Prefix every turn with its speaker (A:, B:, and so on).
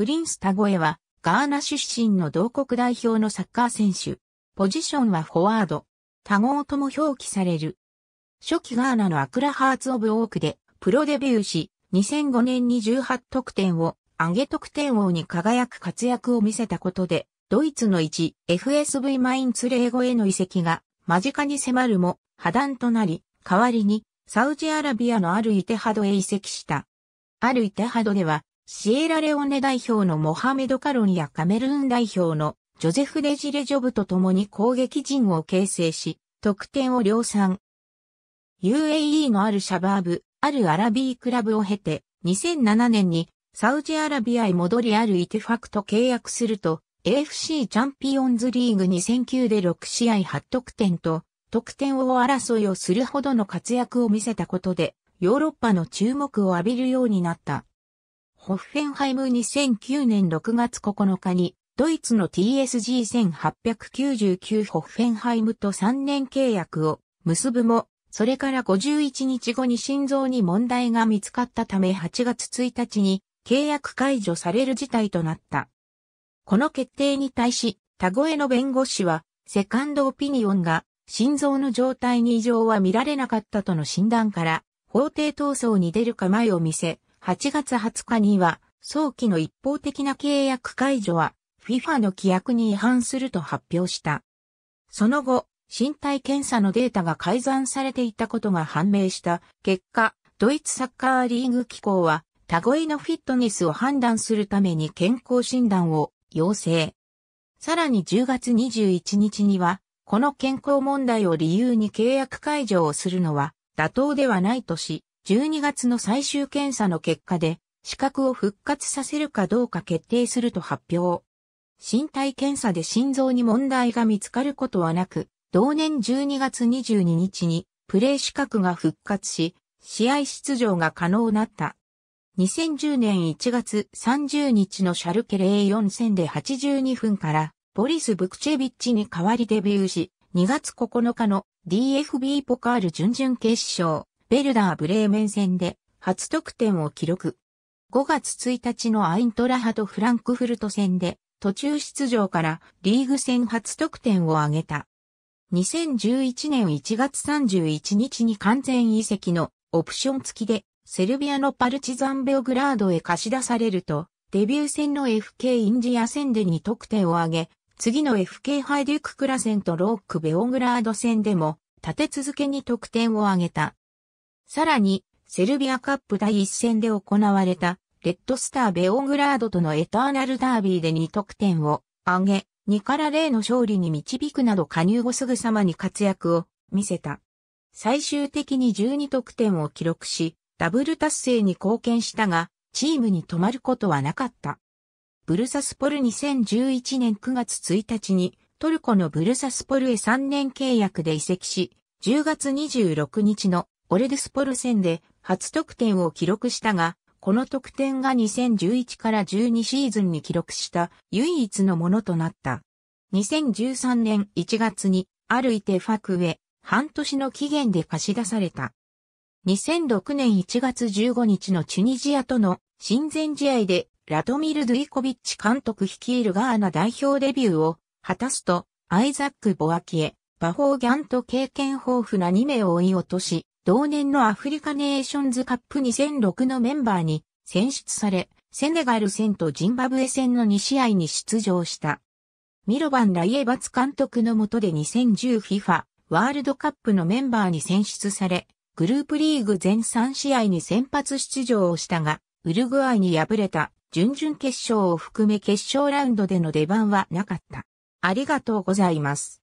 A: プリンス・タゴエは、ガーナ出身の同国代表のサッカー選手。ポジションはフォワード。タゴーとも表記される。初期ガーナのアクラハーツ・オブ・オークで、プロデビューし、2005年に18得点を、上げ得点王に輝く活躍を見せたことで、ドイツの1、FSV マインツレーゴへの移籍が、間近に迫るも、破断となり、代わりに、サウジアラビアのあるイテハドへ移籍した。あるイテハドでは、シエラレオネ代表のモハメド・カロンやカメルーン代表のジョゼフ・デジレジョブと共に攻撃陣を形成し、得点を量産。UAE のあるシャバーブ、あるアラビークラブを経て、2007年にサウジアラビアへ戻りあるイテファクト契約すると、AFC チャンピオンズリーグ2009で6試合8得点と、得点を争いをするほどの活躍を見せたことで、ヨーロッパの注目を浴びるようになった。ホッフェンハイム2009年6月9日に、ドイツの TSG1899 ホッフェンハイムと3年契約を結ぶも、それから51日後に心臓に問題が見つかったため8月1日に契約解除される事態となった。この決定に対し、田越の弁護士は、セカンドオピニオンが心臓の状態に異常は見られなかったとの診断から、法廷闘争に出る構えを見せ、8月20日には、早期の一方的な契約解除は、FIFA の規約に違反すると発表した。その後、身体検査のデータが改ざんされていたことが判明した結果、ドイツサッカーリーグ機構は、イのフィットネスを判断するために健康診断を要請。さらに10月21日には、この健康問題を理由に契約解除をするのは妥当ではないとし、12月の最終検査の結果で、資格を復活させるかどうか決定すると発表。身体検査で心臓に問題が見つかることはなく、同年12月22日にプレー資格が復活し、試合出場が可能なった。2010年1月30日のシャルケレー4戦で82分からボリス・ブクチェビッチに代わりデビューし、2月9日の DFB ポカール準々決勝、ベルダー・ブレーメン戦で初得点を記録。5月1日のアイントラハとフランクフルト戦で途中出場からリーグ戦初得点を挙げた。2011年1月31日に完全移籍のオプション付きでセルビアのパルチザンベオグラードへ貸し出されるとデビュー戦の FK インジア戦で2得点を挙げ、次の FK ハイデュククラ戦とロークベオグラード戦でも立て続けに得点を挙げた。さらに、セルビアカップ第1戦で行われた、レッドスターベオグラードとのエターナルダービーで2得点を挙げ、2から0の勝利に導くなど加入後すぐさまに活躍を見せた。最終的に12得点を記録し、ダブル達成に貢献したが、チームに止まることはなかった。ブルサスポル2011年9月1日にトルコのブルサスポルへ3年契約で移籍し、10月26日のオレデスポル戦で初得点を記録したが、この得点が2011から12シーズンに記録した唯一のものとなった。2013年1月に歩いてファクへ半年の期限で貸し出された。2006年1月15日のチュニジアとの親善試合でラトミル・ドゥイコビッチ監督率いるガーナ代表デビューを果たすとアイザック・ボアキエ、パフォーギャンと経験豊富な2名を追い落とし、同年のアフリカネーションズカップ2006のメンバーに選出され、セネガル戦とジンバブエ戦の2試合に出場した。ミロバン・ライエバツ監督の下で 2010FIFA ワールドカップのメンバーに選出され、グループリーグ全3試合に先発出場をしたが、ウルグアイに敗れた準々決勝を含め決勝ラウンドでの出番はなかった。ありがとうございます。